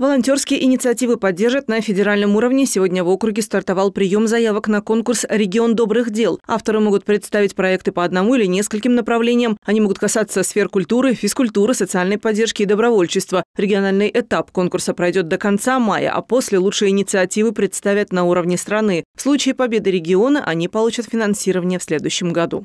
Волонтерские инициативы поддержат на федеральном уровне. Сегодня в округе стартовал прием заявок на конкурс «Регион добрых дел». Авторы могут представить проекты по одному или нескольким направлениям. Они могут касаться сфер культуры, физкультуры, социальной поддержки и добровольчества. Региональный этап конкурса пройдет до конца мая, а после лучшие инициативы представят на уровне страны. В случае победы региона они получат финансирование в следующем году.